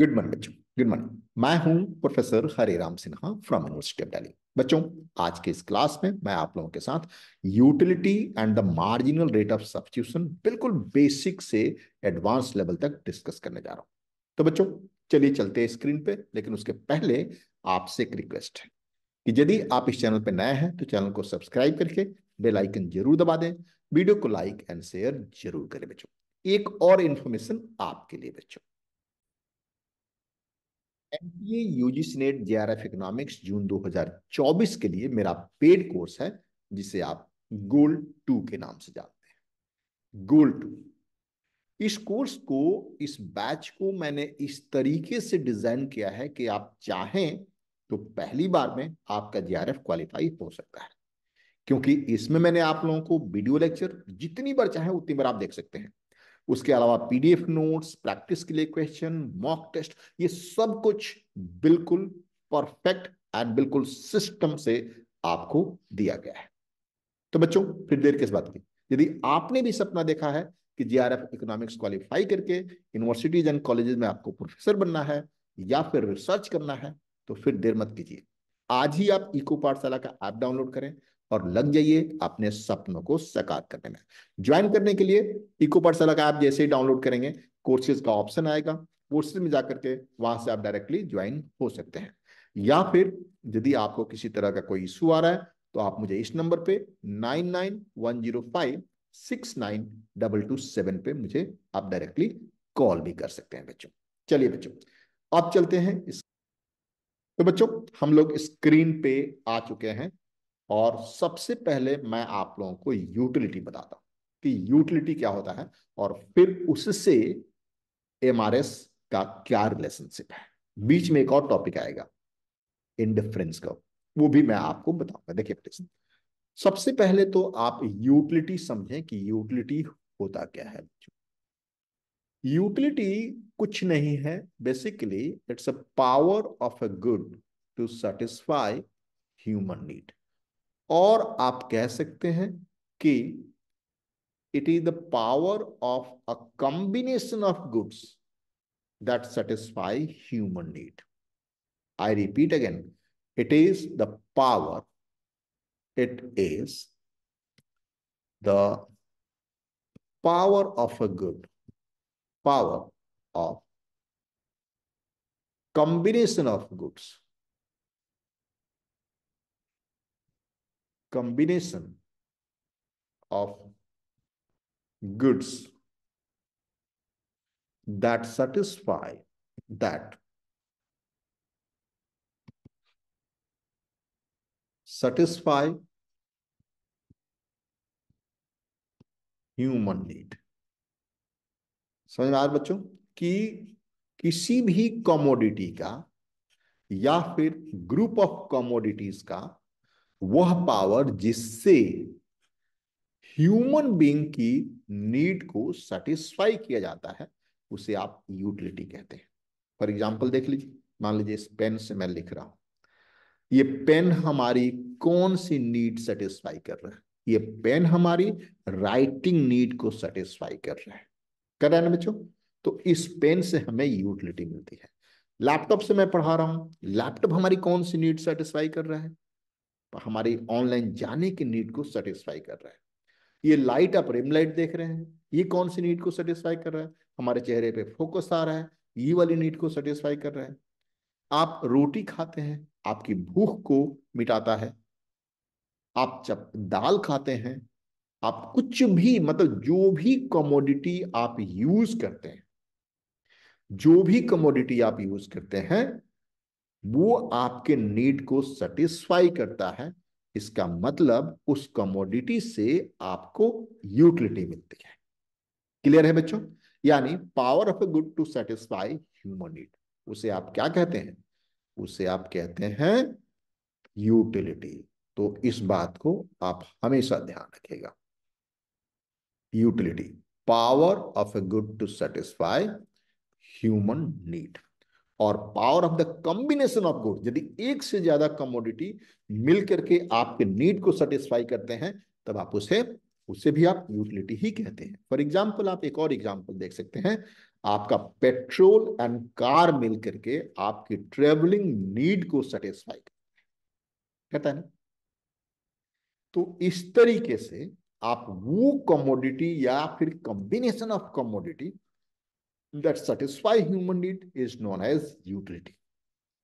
Good morning बच्चों good morning मैं हूं professor Hariram Sinha from university of Delhi बच्चों आज के इस क्लास में मैं आप लोगों के साथ utility and the marginal rate of substitution बिल्कुल बेसिक से एडवांस लेवल तक डिस्कस करने जा रहा हूं तो बच्चों चलिए चलते हैं स्क्रीन पे लेकिन उसके पहले आपसे एक रिक्वेस्ट है कि यदि आप इस चैनल पर नए हैं तो चैनल को सब्सक्राइब करके बेल आइकन जरूर दबा दें वीडियो को लाइक एंड शेयर जरूर करें बच्चों एक और इन्फॉर्मेशन आपके लिए बच्चों MPA UG C NET JRF economics June 2024 के लिए मेरा पेड कोर्स है जिसे आप गोल टू के नाम से जानते हैं गोल टू इस कोर्स को इस बैच को मैंने इस तरीके से डिजाइन किया है कि आप चाहें तो पहली बार में आपका जेआरएफ क्वालिफाई हो सकता है क्योंकि इसमें मैंने आप लोगों को वीडियो लेक्चर जितनी बार चाहे उतनी बार आप देख सकते हैं उसके अलावा पीडीएफ नोट्स प्रैक्टिस के लिए क्वेश्चन मॉक टेस्ट ये सब कुछ बिल्कुल परफेक्ट एंड बिल्कुल सिस्टम से आपको दिया गया है तो बच्चों फिर देर किस बात की यदि आपने भी सपना देखा है कि जीआरएफ इकोनॉमिक्स क्वालिफाई करके यूनिवर्सिटीज एंड कॉलेजेस में आपको प्रोफेसर बनना है या फिर रिसर्च करना है तो फिर देर मत कीजिए आज ही आप इको पाठशाला का ऐप डाउनलोड करें और लग जाइए अपने सपनों को साकार करने में ज्वाइन करने के लिए इको परसला का ऐप जैसे ही डाउनलोड करेंगे कोर्सेज का ऑप्शन आएगा कोर्सेज में जाकर के वहां से आप डायरेक्टली ज्वाइन हो सकते हैं या फिर यदि आपको किसी तरह का कोई इशू आ रहा है तो आप मुझे इस नंबर पे nine nine one zero five six nine double two seven पे मुझे आप डायरेक्टली कॉल भी कर सकते हैं बच्चों चलिए बच्चों अब चलते हैं इस तो बच्चों हम लोग स्क्रीन पे आ चुके हैं और सबसे पहले मैं आप लोगों को यूटिलिटी बताता हूं कि यूटिलिटी क्या होता है और फिर उससे एम का क्या रिलेशनशिप है बीच में एक और टॉपिक आएगा इंडिफरेंस का वो भी मैं आपको बताऊंगा देखिए प्लीज सबसे पहले तो आप यूटिलिटी समझें कि यूटिलिटी होता क्या है यूटिलिटी कुछ नहीं है basically it's a power of a good to satisfy human need Or आप कह सकते हैं it is the power of a combination of goods that satisfy human need. I repeat again, it is the power, it is the power of a good, power of combination of goods combination of goods that satisfy that satisfy human need समझ में आ बच्चों कि किसी भी commodity का या फिर group of commodities का वह पावर जिससे ह्यूमन बींग की नीड को सेटिस्फाई किया जाता है उसे आप यूटिलिटी कहते हैं फॉर एग्जाम्पल देख लीजिए मान लीजिए इस पेन से मैं लिख रहा हूं ये पेन हमारी कौन सी नीड सेटिस्फाई कर रहा है ये पेन हमारी राइटिंग नीड को सेटिस्फाई कर रहा है कर रहे हैं ना बच्चों तो इस पेन से हमें यूटिलिटी मिलती है लैपटॉप से मैं पढ़ा रहा हूं लैपटॉप हमारी कौन सी नीड सेटिस्फाई कर रहा है हमारी ऑनलाइन जाने की नीड को सेटिस्फाई कर रहा है ये लाइट आप रिम लाइट देख रहे हैं ये कौन सी नीड को सेटिस्फाई कर रहा है हमारे चेहरे पे फोकस आ रहा है ये वाली नीड को सेटिस्फाई कर रहा है आप रोटी खाते हैं आपकी भूख को मिटाता है आप जब दाल खाते हैं आप कुछ भी मतलब जो भी कमोडिटी आप यूज करते हैं जो भी कमोडिटी आप यूज करते हैं वो आपके नीड को सेटिस्फाई करता है इसका मतलब उस कमोडिटी से आपको यूटिलिटी मिलती है क्लियर है बच्चों यानी power of a good to satisfy human need उसे आप क्या कहते हैं उसे आप कहते हैं यूटिलिटी तो इस बात को आप हमेशा ध्यान रखेगा utility power of a good to satisfy human need और power of the combination of good यदि एक से ज्यादा कमोडिटी मिल करके आपके नीड को सेटिस्फाई करते हैं तब आप उसे उसे भी आप यूटिलिटी ही कहते हैं फॉर एग्जाम्पल आप एक और एग्जाम्पल देख सकते हैं आपका पेट्रोल एंड कार मिल करके आपकी ट्रेवलिंग नीड को सेटिस्फाई कहता है ना तो इस तरीके से आप वो कमोडिटी या फिर combination of commodity that satisfy human need is known as utility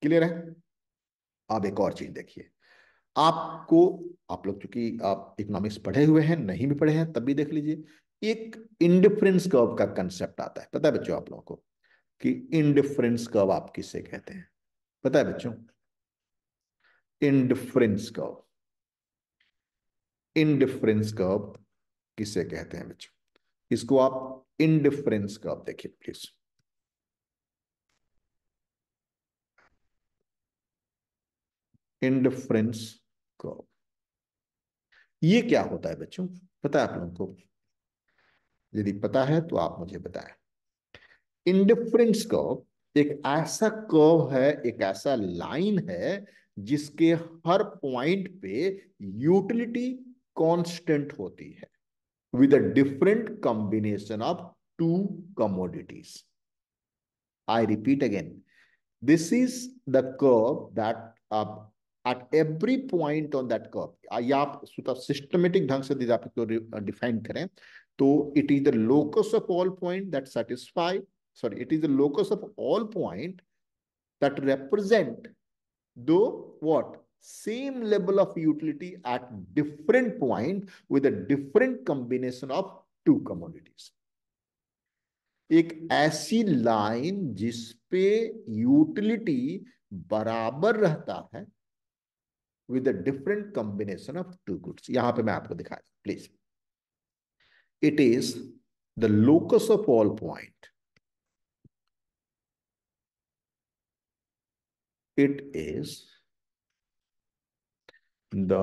clear है अब एक और चीज देखिए आपको आप लोग चूंकि आप इकोनॉमिक्स पढ़े हुए हैं नहीं भी पढ़े हैं तब भी देख लीजिए एक इंडिफरेंस कर्व का कंसेप्ट आता है पता है बच्चों आप लोगों को कि इंडिफरेंस कर्व आप किसे कहते हैं पता है बच्चों इंडिफरेंस कर्व इंडिफरेंस कर्व किसे कहते हैं बच्चों इसको आप इनडिफरेंस का आप देखिए प्लीज इनडिफरेंस कर्व ये क्या होता है बच्चों पता है आप लोगों को यदि पता है तो आप मुझे बताएं इंडिफरेंस कर्व एक ऐसा कर्व है एक ऐसा लाइन है जिसके हर पॉइंट पे यूटिलिटी कांस्टेंट होती है with a different combination of two commodities. I repeat again, this is the curve that uh, at every point on that curve uh, या आप systematic uh, define करें तो it is the locus of all point that satisfy sorry it is the locus of all point that represent the what same level of utility at different point with a different combination of two commodities. एक ऐसी line जिसपे utility बराबर रहता है with a different combination of two goods यहां पे मैं आपको दिखा रहा please it is the locus of all point it is the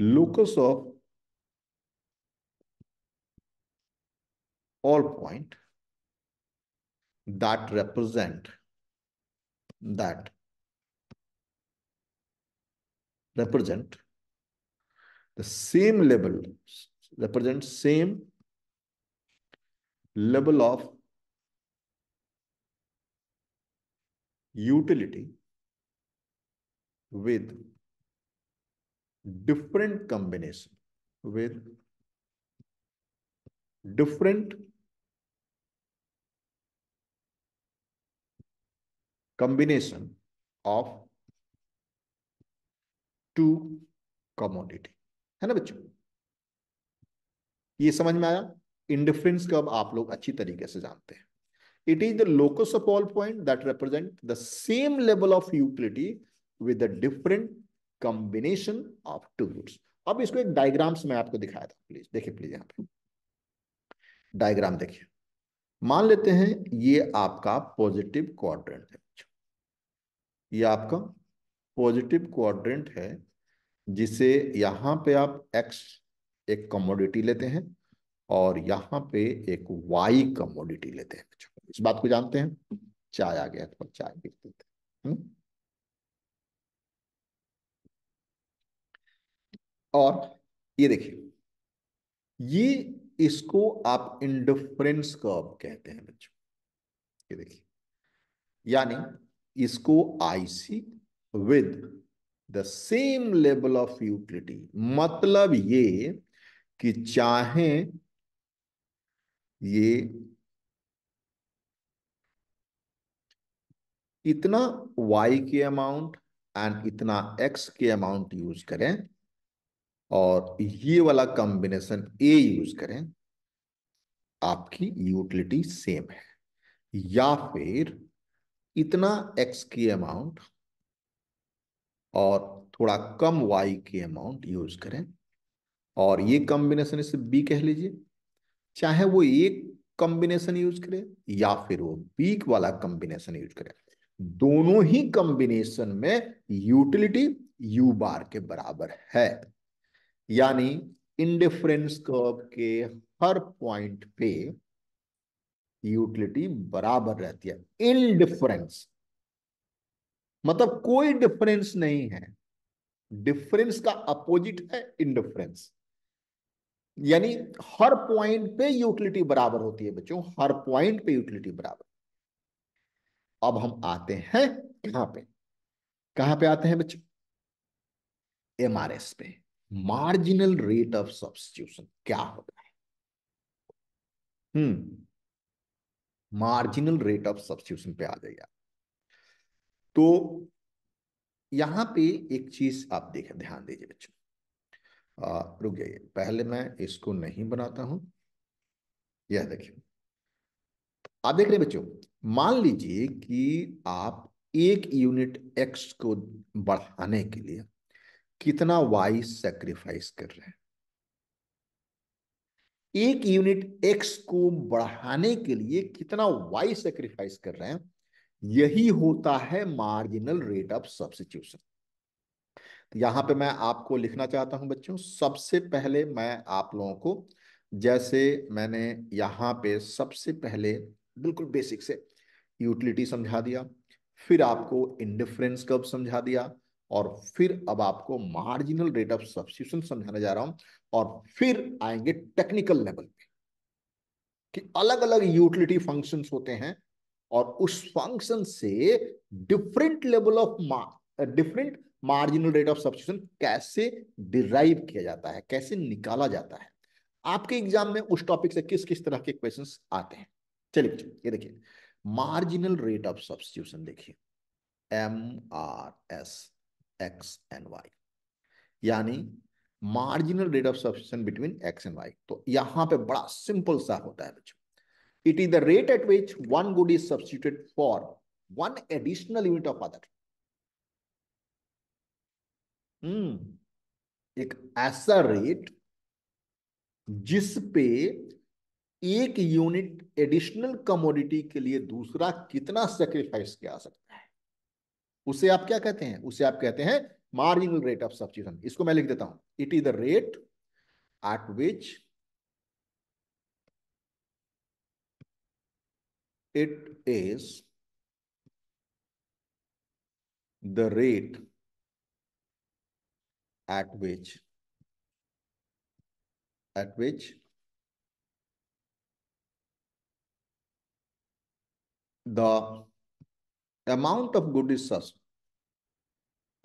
locus of all point that represent that represent the same level represent same level of utility with different combination with different combination of two commodity है ना बच्चों ये समझ में आया indifference अब आप लोग अच्छी तरीके से जानते हैं it is the locus of all point that represent the same level of utility with different combination of two roots अब इसको एक डायग्राम्स में आपको दिखाया था प्लीज देखिए प्लीज यहां पे डायग्राम देखिए मान लेते हैं ये आपका पॉजिटिव क्वाड्रेंट है ये आपका पॉजिटिव क्वाड्रेंट है जिसे यहां पे आप एक्स एक कमोडिटी लेते हैं और यहां पे एक वाई कमोडिटी लेते हैं इस बात को जानते हैं चाय आ गया तो चाय पी लेते हैं हम्म? और ये देखिए ये इसको आप इंडिफरेंस कर्व कहते हैं बच्चों ये देखिए यानी इसको IC with the same level of utility मतलब ये कि चाहे ये इतना y के अमाउंट एंड इतना x के अमाउंट यूज करें और ये वाला कॉम्बिनेशन ए यूज करें आपकी यूटिलिटी सेम है या फिर इतना एक्स की अमाउंट और थोड़ा कम वाई की अमाउंट यूज करें और ये कॉम्बिनेशन इसे बी कह लीजिए चाहे वो एक कॉम्बिनेशन यूज करे या फिर वो बी वाला कॉम्बिनेशन यूज करे दोनों ही कॉम्बिनेशन में यूटिलिटी यू बार के बराबर है यानी इंडिफरेंस कर्व के हर पॉइंट पे यूटिलिटी बराबर रहती है इनडिफरेंस मतलब कोई डिफरेंस नहीं है डिफरेंस का अपोजिट है इनडिफरेंस यानी हर पॉइंट पे यूटिलिटी बराबर होती है बच्चों हर पॉइंट पे यूटिलिटी बराबर अब हम आते हैं कहां पे कहां पे आते हैं बच्चों एमआरएस पे मार्जिनल रेट ऑफ सब्सटीट्यूशन क्या होता है hmm marginal rate of substitution पे आ जाएगा तो यहां पे एक चीज आप देख ध्यान दीजिए बच्चों रुक जाइए पहले मैं इसको नहीं बनाता हूं यह देखिए आप देख रहे बच्चों मान लीजिए कि आप एक यूनिट एक्स को बढ़ाने के लिए कितना वाइस सेक्रीफाइस कर रहे हैं एक यूनिट एक्स को बढ़ाने के लिए कितना वाई सेक्रीफाइस कर रहे हैं यही होता है मार्जिनल रेट ऑफ सब्सिट्यूशन तो यहां पे मैं आपको लिखना चाहता हूं बच्चों सबसे पहले मैं आप लोगों को जैसे मैंने यहां पे सबसे पहले बिल्कुल बेसिक से यूटिलिटी समझा दिया फिर आपको इंडिफरेंस कब समझा दिया और फिर अब आपको मार्जिनल रेट ऑफ सब्सिट्यूशन समझाने जा रहा हूं और फिर आएंगे टेक्निकल लेवल पे कि अलग अलग यूटिलिटी फंक्शन होते हैं और उस फंक्शन से different level of different marginal rate of substitution कैसे डिराइव किया जाता है कैसे निकाला जाता है आपके एग्जाम में उस टॉपिक से किस किस तरह के क्वेश्चन आते हैं चलिए ये देखिए मार्जिनल रेट ऑफ सब्सिट्यूशन देखिए M R S X and Y यानी marginal rate of substitution between x and Y तो यहां पे बड़ा सिंपल सा होता है बच्चों it is the rate at which one good is substituted for one additional unit of other एक ऐसा रेट जिस पे एक यूनिट एडिशनल कमोडिटी के लिए दूसरा कितना सेक्रीफाइस किया सकता है उसे आप क्या कहते हैं उसे आप कहते हैं मार्जिनल रेट ऑफ चीजन इसको मैं लिख देता हूं it is the rate at which it is the rate at which at which the amount of good is सस्ट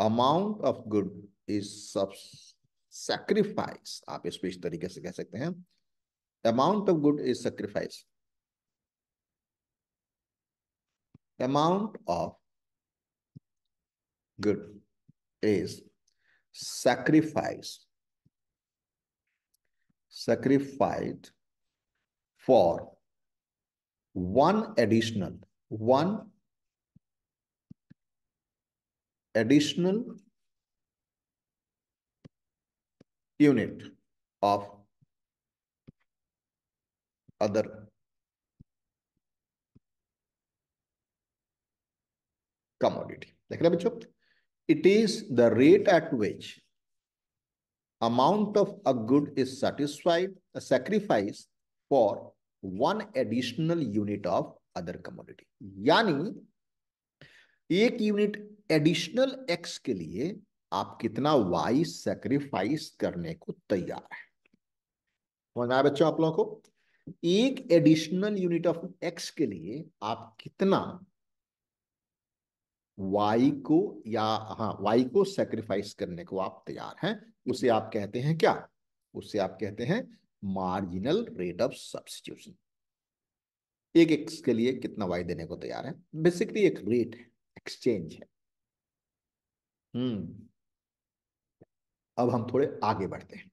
amount of good is sub sacrifice आप इसको इस तरीके से कह सकते हैं amount of good is sacrifice amount of good is sacrifice sacrificed for one additional one additional unit of other commodity. It is the rate at which amount of a good is satisfied, a sacrifice for one additional unit of other commodity. Yani एक unit additional X के लिए आप कितना Y sacrifice करने को तैयार है समझ में बच्चों आप लोगों को एक एडिशनल यूनिट ऑफ एक्स के लिए आप कितना वाई को या हाँ वाई को सेक्रीफाइस करने को आप तैयार हैं उसे आप कहते हैं क्या उसे आप कहते हैं मार्जिनल रेट ऑफ सब्सटीट्यूशन एक एक्स के लिए कितना वाई देने को तैयार है बेसिकली एक रेट है एक्सचेंज है हम्म अब हम थोड़े आगे बढ़ते हैं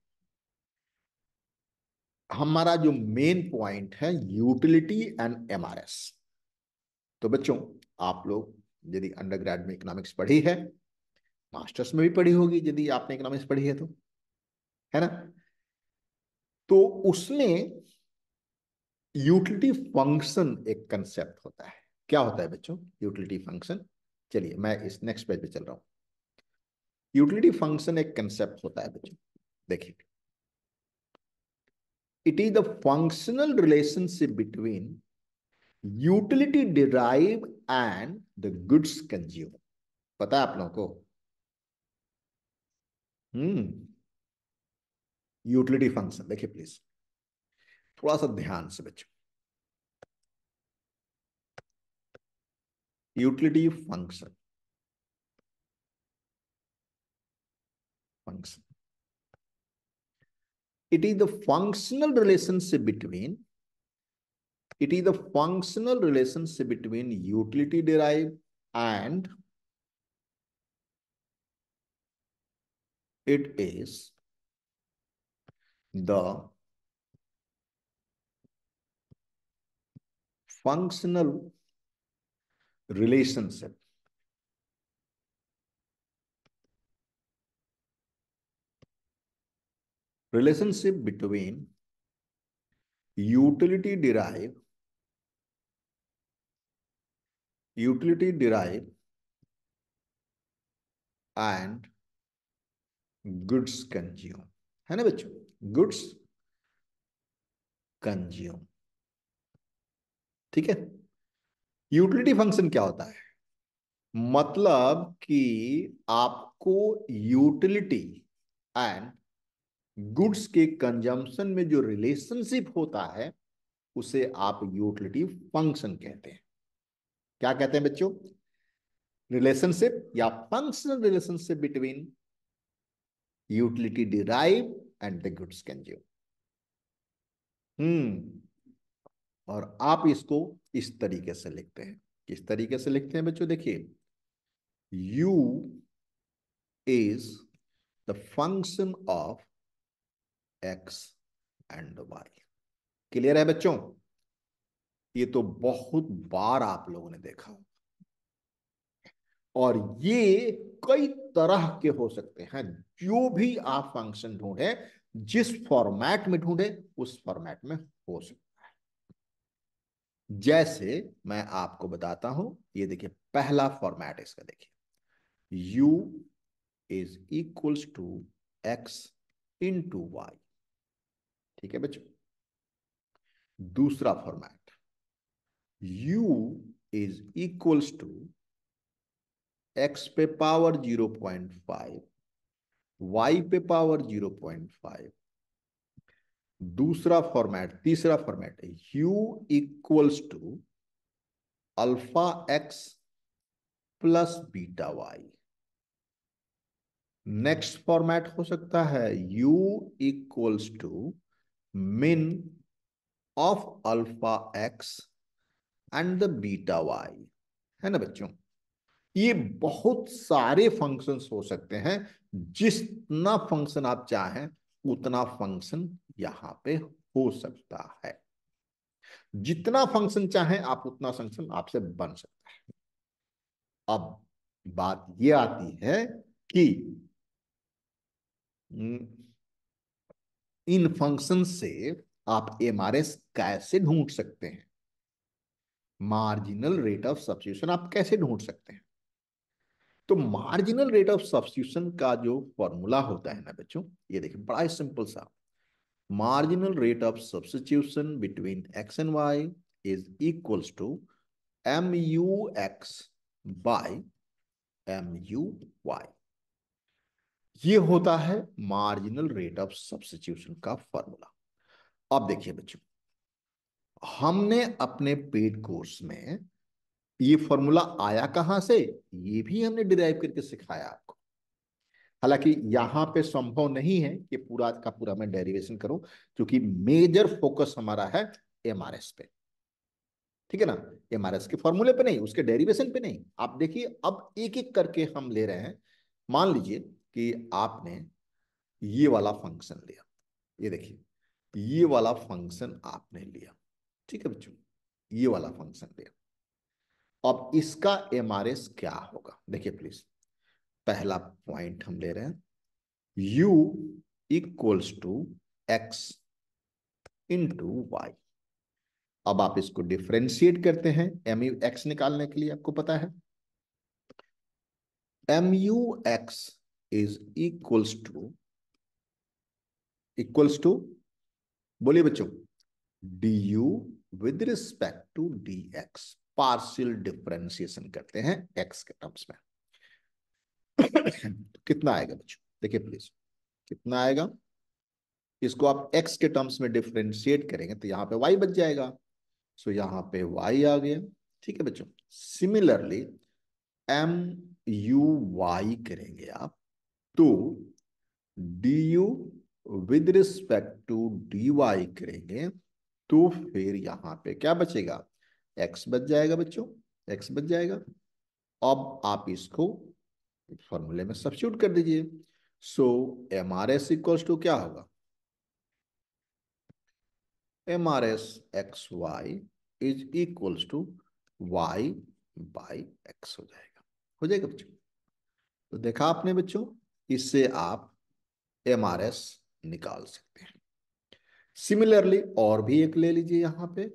हमारा जो मेन पॉइंट है यूटिलिटी एंड एमआरएस तो बच्चों आप लोग यदि अंडरग्रेड में इकोनॉमिक्स पढ़ी है मास्टर्स में भी पढ़ी होगी यदि आपने इकोनॉमिक्स पढ़ी है तो है ना तो उसमें यूटिलिटी फंक्शन एक कंसेप्ट होता है क्या होता है बच्चों यूटिलिटी फंक्शन चलिए मैं इस नेक्स्ट पेज पे चल रहा हूं यूटिलिटी फंक्शन एक कंसेप्ट होता है बच्चों देखिए it is the functional relationship between utility derive and the goods consume पता है आप लोगों को हम्म यूटिलिटी फंक्शन देखिए प्लीज थोड़ा सा ध्यान से बच्चों utility function. Function. It is the functional relationship between it is the functional relationship between utility derived and it is the functional relationship. Relationship between utility derived utility derived and goods consume है ना बच्चों goods consume ठीक है utility function क्या होता है मतलब कि आपको यूटिलिटी एंड गुड्स के कंजम्पशन में जो रिलेशनशिप होता है उसे आप यूटिलिटी फंक्शन कहते हैं क्या कहते हैं बच्चों रिलेशनशिप या functional relationship between utility derive and the goods consume hmm और आप इसको इस तरीके से लिखते हैं किस तरीके से लिखते हैं बच्चों देखिए u is the function of x and y clear है बच्चों ये तो बहुत बार आप लोगों ने देखा होगा और ये कई तरह के हो सकते हैं जो भी आप फंक्शन ढूंढे जिस फॉर्मेट में ढूंढे उस फॉर्मेट में हो सकते जैसे मैं आपको बताता हूं ये देखिए पहला फॉर्मेट इसका देखिए u is equals to x to y ठीक है बच्चों दूसरा format u is equals to x पे पावर 0.5 y पे पावर 0.5 दूसरा फॉर्मेट तीसरा format u equals to alpha x plus beta y next format हो सकता है u equals to min of alpha x and the beta y है ना बच्चों ये बहुत सारे फंक्शंस हो सकते हैं जितना फंक्शन आप चाहें उतना फंक्शन यहां पे हो सकता है जितना फंक्शन चाहे आप उतना फंक्शन आपसे बन सकता है अब बात ये आती है कि इन फंक्शन से आप एम कैसे ढूंढ सकते हैं मार्जिनल रेट ऑफ सब्सिट्यूशन आप कैसे ढूंढ सकते हैं तो मार्जिनल रेट ऑफ सब्सिट्यूशन का जो फॉर्मूला होता है ना बच्चों ये देखिए बड़ा ही सिंपल सा marginal rate of substitution between x and y is equals to x by y. ये होता है मार्जिनल रेट ऑफ सब्सिट्यूशन का फॉर्मूला अब देखिए बच्चों हमने अपने पेड कोर्स में ये फॉर्मूला आया कहां से ये भी हमने डिराइव करके सिखाया आपको हालांकि यहाँ पे संभव नहीं है कि पूरा का पूरा मैं डेरिवेशन करूं क्योंकि मेजर फोकस हमारा है एमआरएस पे ठीक है ना एमआरएस के फॉर्मूले पे नहीं उसके डेरिवेशन पे नहीं आप देखिए अब एक एक करके हम ले रहे हैं मान लीजिए कि आपने ये वाला फंक्शन लिया ये देखिए ये वाला फंक्शन आपने लिया ठीक है बच्चों ये वाला फंक्शन लिया अब इसका एमआरएस क्या होगा देखिए प्लीज पहला पॉइंट हम ले रहे हैं u equals to x into y अब आप इसको डिफ्रेंशिएट करते हैं एम यू एक्स निकालने के लिए आपको पता है M U x is equals to equals to बोलिए बच्चों d u with respect to d x partial differentiation करते हैं एक्स के टर्म्स में कितना आएगा बच्चों देखिए प्लीज कितना आएगा इसको आप x के टर्म्स में डिफ्रेंशिएट करेंगे तो यहाँ पे y बच जाएगा सो so, यहाँ पे y आ गया ठीक है बच्चों सिमिलरली एम यू वाई करेंगे आप तो d u with respect to d y करेंगे तो फिर यहाँ पे क्या बचेगा एक्स बच जाएगा बच्चों एक्स बच जाएगा अब आप इसको फॉर्मूले में सब्सिट्यूट कर दीजिए so M R S equals to क्या होगा M R S x y is equals to y by x हो जाएगा हो जाएगा बच्चों तो देखा आपने बच्चों इससे आप एम आर एस निकाल सकते हैं सिमिलरली और भी एक ले लीजिए यहां पे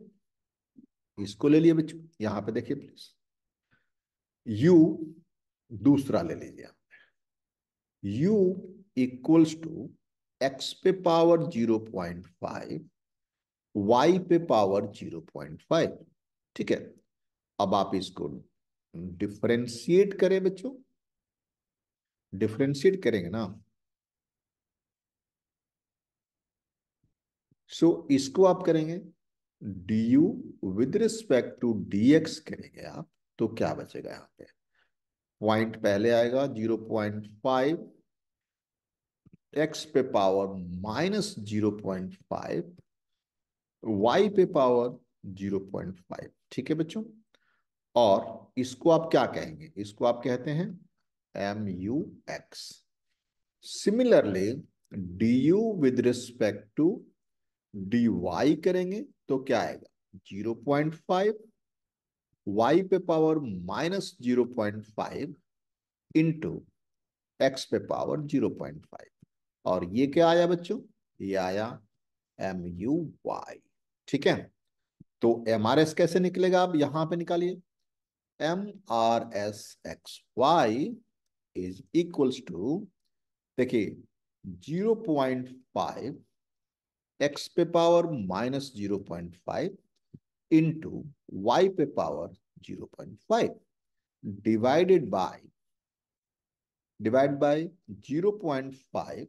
इसको ले लिए बच्चों यहां पे देखिए प्लीज यू दूसरा ले लीजिए आप यू इक्वल्स टू एक्स पे power zero point five y पे पावर जीरो पॉइंट फाइव ठीक है अब आप इसको डिफ्रेंशिएट करें बच्चों डिफ्रेंशिएट करेंगे ना सो so, इसको आप करेंगे d u with respect to d करेंगे आप तो क्या बचेगा यहाँ पे पॉइंट पहले आएगा जीरो पॉइंट फाइव एक्स पे power minus zero point five y पे पावर जीरो पॉइंट फाइव ठीक है बच्चों और इसको आप क्या कहेंगे इसको आप कहते हैं M U x similarly d u with respect to d y करेंगे तो क्या आएगा जीरो पॉइंट फाइव वाई पे power minus zero point five into x पे पावर जीरो पॉइंट फाइव और ये क्या आया बच्चों ये आया एम यू वाई ठीक है तो एम आर एस कैसे निकलेगा आप यहां पे निकालिए M R S x y is equals to देखिए जीरो पॉइंट फाइव एक्स पे power minus zero point five into y पे power 0.5 divided by divided by 0.5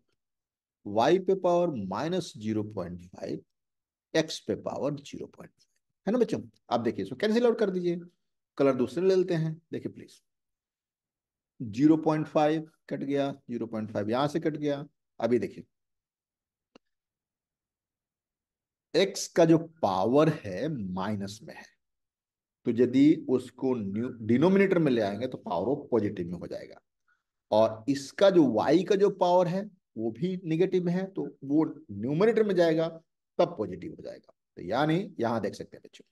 y पे power minus zero point five x पे power zero point five है ना बच्चों आप देखिए इसको कैंसिल आउट कर दीजिए कलर दूसरे ले लेते हैं देखिए please zero point five cut गया जीरो पॉइंट फाइव यहां से कट गया अभी देखिए एक्स का जो पावर है माइनस में है तो यदि उसको डिनोमिनेटर में ले आएंगे तो पावर ऑफ पॉजिटिव में हो जाएगा और इसका जो वाई का जो पावर है वो भी निगेटिव में है तो वो न्यूमिनेटर में जाएगा तब पॉजिटिव हो जाएगा तो यानी यहां देख सकते हैं बच्चों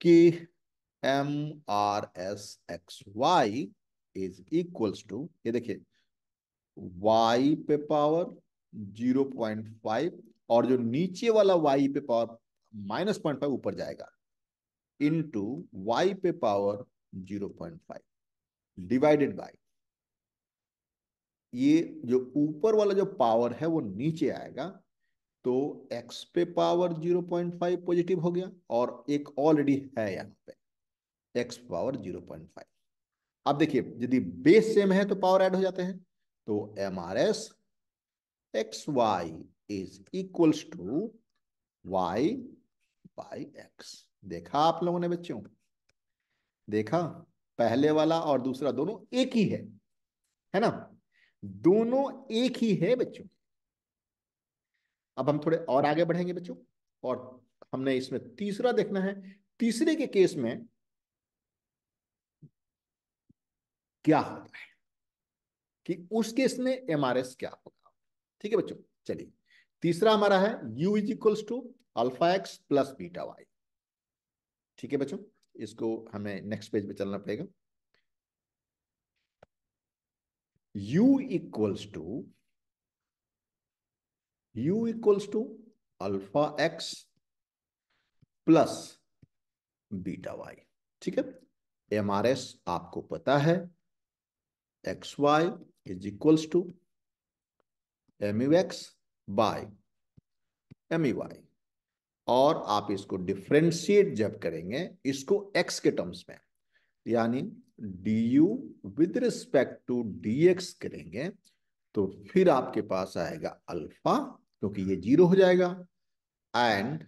कि M R S x y is equals to ये देखिए वाई पे पावर जीरो पॉइंट फाइव और जो नीचे वाला वाई पे पावर माइनस पॉइंट फाइव ऊपर जाएगा इंटू वाई पे power zero point five divided by ये जो ऊपर वाला जो पावर है वो नीचे आएगा तो x पे power zero point five positive हो गया और एक ऑलरेडी है यहां पे x पावर जीरो अब देखिए यदि बेस सेम है तो पावर ऐड हो जाते हैं तो M R S x y is equals to y by x देखा आप लोगों ने बच्चों देखा पहले वाला और दूसरा दोनों एक ही है है ना दोनों एक ही है बच्चों अब हम थोड़े और आगे बढ़ेंगे बच्चों और हमने इसमें तीसरा देखना है तीसरे के केस में क्या होता है कि उस केस में एमआरएस क्या होगा ठीक है बच्चों चलिए तीसरा हमारा है u is equals to alpha x plus beta y ठीक है बच्चों इसको हमें नेक्स्ट पेज पे चलना पड़ेगा u equals to u equals to alpha x plus beta y ठीक है एम आर एस आपको पता है x y is equals to M U x by M E y और आप इसको डिफ्रेंशिएट जब करेंगे इसको एक्स के टर्म्स में यानी d u with respect to d x करेंगे तो फिर आपके पास आएगा अल्फा क्योंकि ये जीरो हो जाएगा and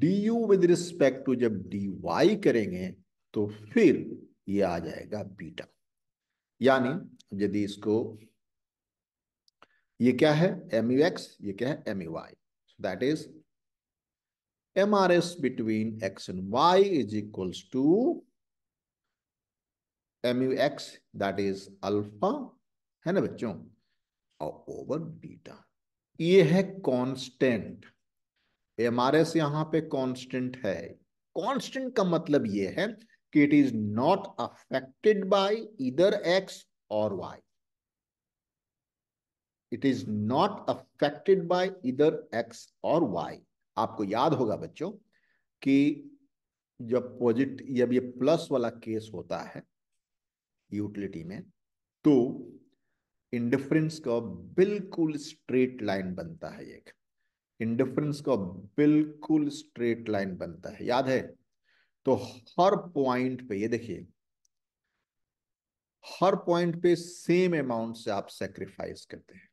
d u with respect to जब डी वाई करेंगे तो फिर ये आ जाएगा बीटा यानी यदि इसको ये क्या है एम यू एक्स ये क्या है M U y that is M R S between x and y is equals to M U x that is alpha है ना बच्चों और ओवर बीटा ये है कांस्टेंट एम आर एस यहां पे कांस्टेंट है कांस्टेंट का मतलब ये है कि it is not affected by इधर एक्स और y it is not affected by इधर एक्स और वाई आपको याद होगा बच्चों कि जब पॉजिट जब ये प्लस वाला केस होता है यूटिलिटी में तो इंडिफरेंस का बिल्कुल स्ट्रेट लाइन बनता है एक इंडिफरेंस का बिल्कुल स्ट्रेट लाइन बनता है याद है तो हर पॉइंट पे ये देखिए हर पॉइंट पे सेम अमाउंट से आप सेक्रीफाइस करते हैं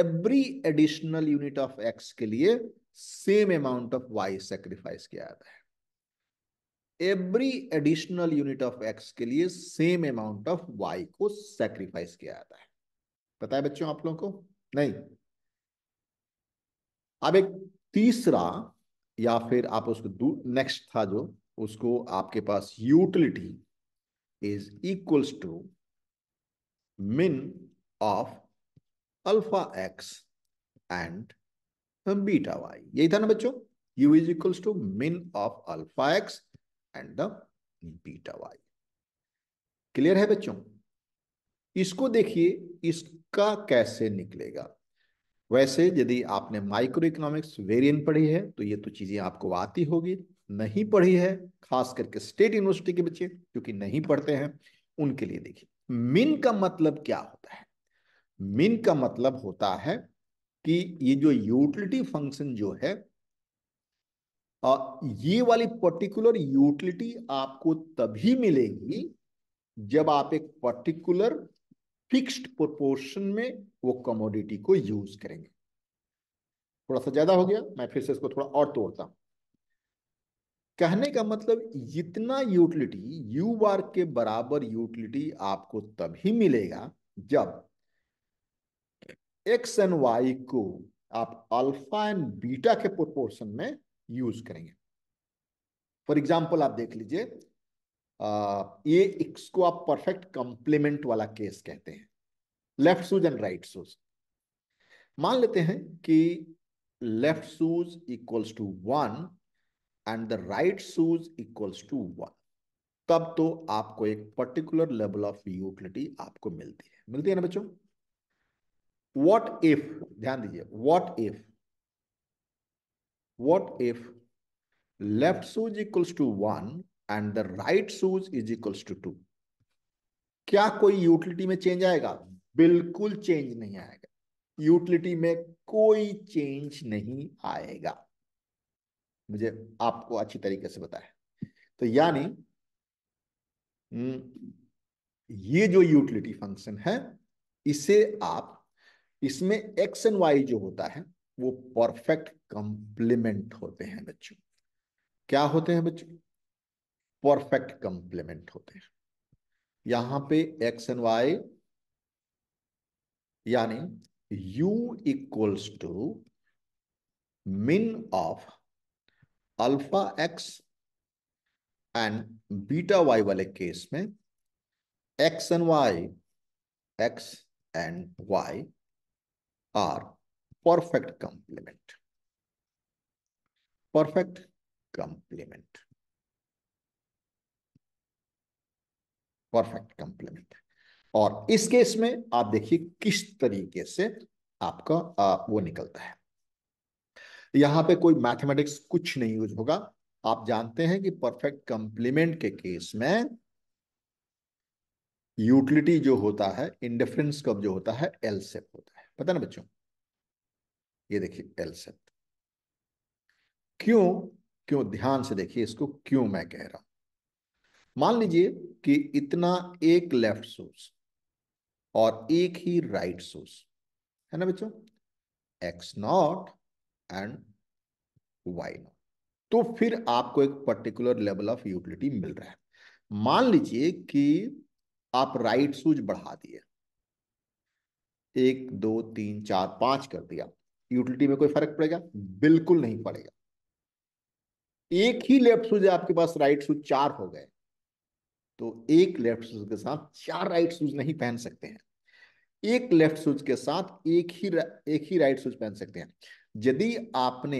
every additional unit of x के लिए same amount of y sacrifice किया जाता है every additional unit of x के लिए सेम अमाउंट ऑफ वाई को सेक्रीफाइस किया जाता है पता है बच्चों आप लोगों को नहीं अब एक तीसरा या फिर आप उसको नेक्स्ट था जो उसको आपके पास utility is equals to min of alpha x and beta y यही था ना बच्चों u is equals to min of alpha x and the beta y clear है बच्चों इसको देखिए इसका कैसे निकलेगा वैसे यदि आपने माइक्रो इकोनॉमिक्स वेरिएंट पढ़ी है तो ये तो चीजें आपको आती होगी नहीं पढ़ी है खास करके स्टेट यूनिवर्सिटी के बच्चे क्योंकि नहीं पढ़ते हैं उनके लिए देखिए मिन का मतलब क्या होता है मीन का मतलब होता है कि ये जो यूटिलिटी फंक्शन जो है ये वाली पर्टिकुलर यूटिलिटी आपको तभी मिलेगी जब आप एक पर्टिकुलर फिक्स्ड प्रोपोर्शन में वो कमोडिटी को यूज करेंगे थोड़ा सा ज्यादा हो गया मैं फिर से इसको थोड़ा और तोड़ता हूं कहने का मतलब जितना यूटिलिटी यू बार के बराबर यूटिलिटी आपको तभी मिलेगा जब एक्स एंड वाई को आप अल्फा एंड बीटा के प्रोपोर्शन में यूज करेंगे फॉर एग्जाम्पल आप देख लीजिए ये को आप परफेक्ट कंप्लीमेंट वाला केस कहते हैं left shoes and right shoes मान लेते हैं कि left shoes equals to one and the right shoes equals to one तब तो आपको एक पर्टिकुलर लेवल ऑफ यूटिलिटी आपको मिलती है मिलती है ना बच्चों वॉट इफ ध्यान दीजिए what if what if left shoes equals to one and the right shoes is equals to two क्या कोई यूटिलिटी में चेंज आएगा बिल्कुल चेंज नहीं आएगा यूटिलिटी में कोई चेंज नहीं आएगा मुझे आपको अच्छी तरीके से बताया तो यानी हम्म, ये जो यूटिलिटी फंक्शन है इसे आप इसमें एक्स एंड वाई जो होता है वो परफेक्ट कंप्लीमेंट होते हैं बच्चों क्या होते हैं बच्चों परफेक्ट कंप्लीमेंट होते हैं यहां पे एक्स एंड वाई यानी u equals to min of alpha x and beta y वाले केस में x and y x and y are perfect complement perfect complement perfect complement और इस केस में आप देखिए किस तरीके से आपका आ, वो निकलता है यहां पे कोई मैथमेटिक्स कुछ नहीं यूज होगा आप जानते हैं कि परफेक्ट कंप्लीमेंट के केस में यूटिलिटी जो होता है इंडिफरेंस कब जो होता है एल सेप होता है पता ना बच्चों ये देखिए एल सेट क्यों क्यों ध्यान से देखिए इसको क्यों मैं कह रहा हूं मान लीजिए कि इतना एक लेफ्ट सोर्स और एक ही राइट सोर्स है ना बच्चों x nought and y nought तो फिर आपको एक पर्टिकुलर लेवल ऑफ यूटिलिटी मिल रहा है मान लीजिए कि आप राइट सूज बढ़ा दिए एक दो तीन चार पांच कर दिया यूटिलिटी में कोई फर्क पड़ेगा बिल्कुल नहीं पड़ेगा एक ही लेफ्ट शूज आपके पास राइट शूज चार हो गए तो एक लेफ्ट शूज के साथ चार राइट शूज नहीं पहन सकते हैं एक लेफ्ट शूज के साथ एक ही एक ही राइट शूज पहन सकते हैं यदि आपने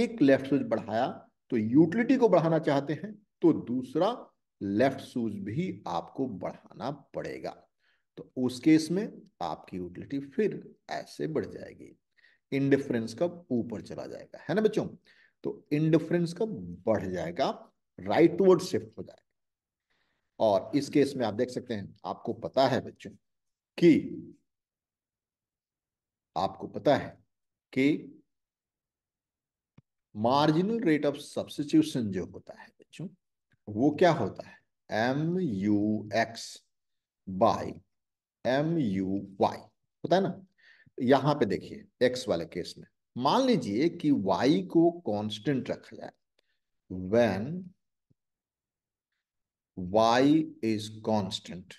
एक लेफ्ट शूज बढ़ाया तो यूटिलिटी को बढ़ाना चाहते हैं तो दूसरा लेफ्ट शूज भी आपको बढ़ाना पड़ेगा तो उस केस में आपकी यूटिलिटी फिर ऐसे बढ़ जाएगी इंडिफरेंस कब ऊपर चला जाएगा है ना बच्चों तो इंडिफरेंस कब बढ़ जाएगा राइट वर्ड शिफ्ट हो जाएगा और इस केस में आप देख सकते हैं आपको पता है बच्चों कि आपको पता है कि मार्जिनल रेट ऑफ सब्सिट्यूशन जो होता है बच्चों वो क्या होता है M U x by M U y होता है ना यहां पे देखिए एक्स वाले केस में मान लीजिए कि वाई को कांस्टेंट रखा जाए when y is constant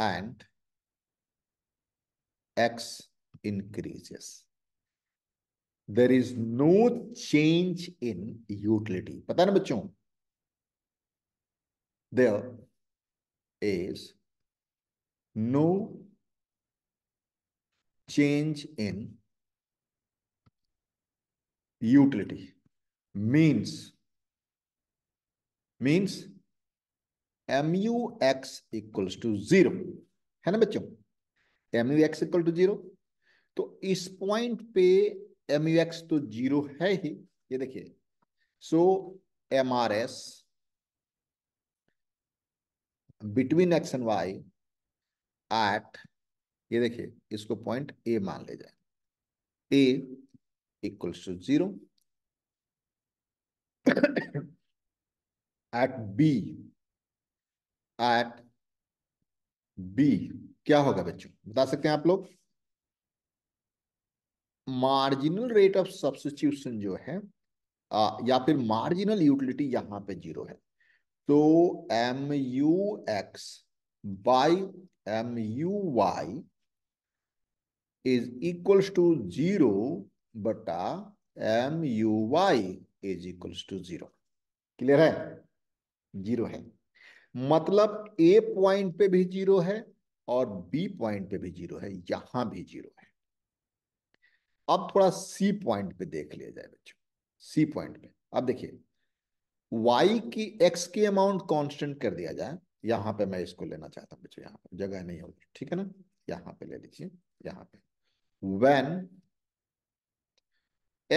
and x increases there is no change in utility पता है ना बच्चों there is no change in utility means means mu x equals to zero है ना बच्चों mu x equal to zero तो इस point पे mu x तो जीरो है ही ये देखिए so, mrs between x and y at ये देखिए इसको पॉइंट ए मान ले जाए A equals to zero at B at B क्या होगा बच्चों बता सकते हैं आप लोग मार्जिनल रेट ऑफ सब्सिट्यूशन जो है आ, या फिर मार्जिनल यूटिलिटी यहां पे जीरो है तो M U x by M U y is equals to zero बटा M U y is equals to zero clear है जीरो है मतलब ए पॉइंट पे भी जीरो है और बी पॉइंट पे भी जीरो है यहां भी जीरो है अब थोड़ा सी पॉइंट पे देख लिया जाए बच्चों सी पॉइंट पे अब देखिए वाई की एक्स की अमाउंट कांस्टेंट कर दिया जाए यहां पे मैं इसको लेना चाहता हूं यहां पे जगह नहीं होगी ठीक है ना यहां पे ले लीजिए यहां पे व्हेन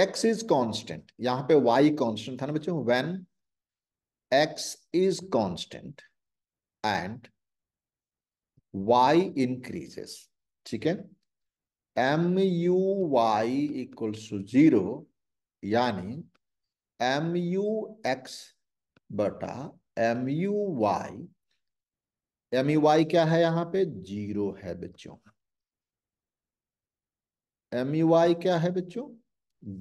x इज कांस्टेंट यहां पे y कांस्टेंट था ना बच्चों when x is constant and y increases ठीक है M U y equals to zero यानी एम यू एक्स बटा M U y M U y क्या है यहां पे जीरो है बच्चों एम यू वाई क्या है बच्चों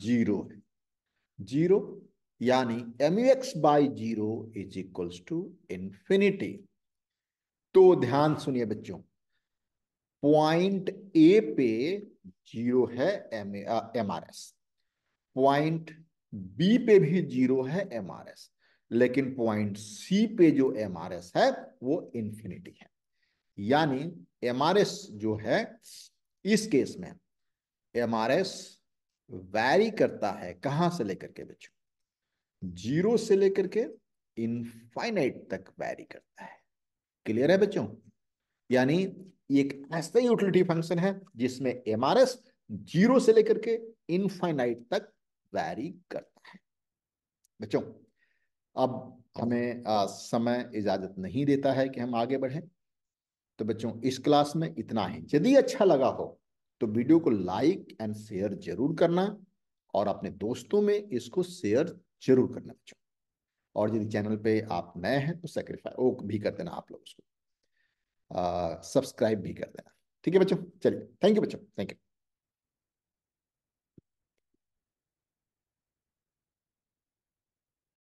जीरो है जीरो यानी M U x by zero is equals to infinity तो ध्यान सुनिए बच्चों पॉइंट ए पे जीरो है M M R S point B पे भी जीरो है एमआरएस लेकिन पॉइंट सी पे जो एम आर एस है वो इंफिनिटी है यानी एस जो है इस केस में एस वैरी करता है कहां से लेकर के बच्चों जीरो से लेकर के इनफाइनाइट तक वैरी करता है क्लियर है बच्चों यानी एक ऐसा यूटिलिटी फंक्शन है जिसमें एमआरएस जीरो से लेकर के इनफाइनाइट तक वैरी करता है बच्चों अब हमें आ, समय इजाजत नहीं देता है कि हम आगे बढ़ें तो बच्चों इस क्लास में इतना ही यदि अच्छा लगा हो तो वीडियो को लाइक एंड शेयर जरूर करना और अपने दोस्तों में इसको शेयर जरूर करना बच्चों और यदि चैनल पे आप नए हैं तो सेक्रीफाई ओक भी कर देना आप लोग उसको सब्सक्राइब भी कर देना ठीक है बच्चों चलिए थैंक यू बच्चों थैंक यू